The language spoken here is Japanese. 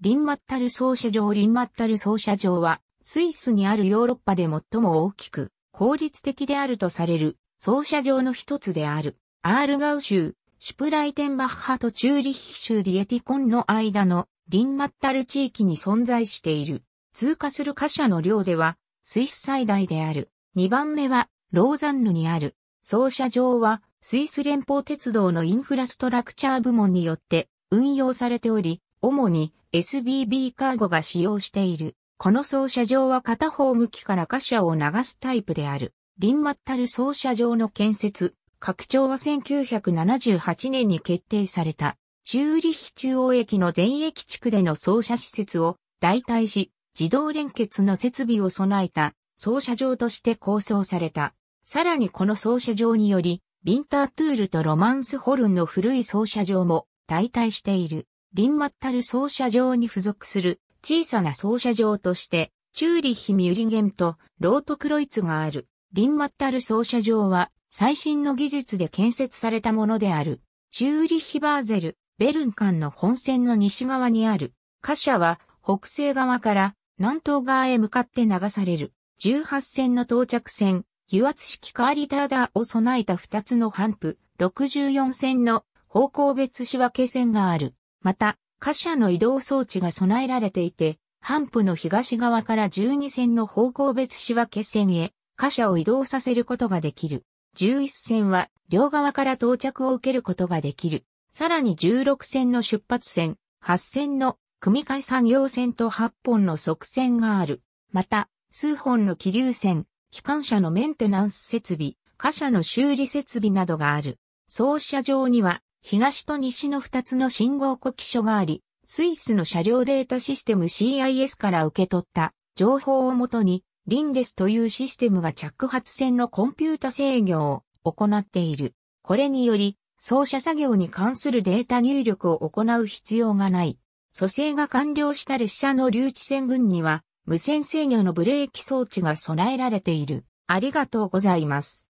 リンマッタル奏者場リンマッタル奏者場は、スイスにあるヨーロッパで最も大きく、効率的であるとされる、奏者場の一つである、アールガウ州、シュプライテンバッハとチューリッヒ州ディエティコンの間の、リンマッタル地域に存在している。通過する貨車の量では、スイス最大である。2番目は、ローザンヌにある。奏者場は、スイス連邦鉄道のインフラストラクチャー部門によって運用されており、主に SBB カーゴが使用している。この操車場は片方向きから貨車を流すタイプである。リンマッタル操車場の建設、拡張は1978年に決定された。チューリヒ中央駅の全駅地区での操車施設を代替し、自動連結の設備を備えた操車場として構想された。さらにこの操車場により、ビンタートゥールとロマンスホルンの古い操車場も代替している。リンマッタル奏者場に付属する小さな奏者場として、チューリッヒ・ミュリゲンとロート・クロイツがある。リンマッタル奏者場は最新の技術で建設されたものである。チューリッヒ・バーゼル、ベルン間の本線の西側にある。貨車は北西側から南東側へ向かって流される。18線の到着線、油圧式カーリターダーを備えた2つのハンプ、64線の方向別仕分け線がある。また、貨車の移動装置が備えられていて、ハンプの東側から12線の方向別仕分け線へ、貨車を移動させることができる。11線は、両側から到着を受けることができる。さらに16線の出発線、8線の組み替え産業線と8本の側線がある。また、数本の気流線、機関車のメンテナンス設備、貨車の修理設備などがある。操車場には東と西の2つの信号呼気所があり、スイスの車両データシステム CIS から受け取った情報をもとに、リンデスというシステムが着発線のコンピュータ制御を行っている。これにより、操車作業に関するデータ入力を行う必要がない。蘇生が完了した列車の留置線群には、無線制御のブレーキ装置が備えられている。ありがとうございます。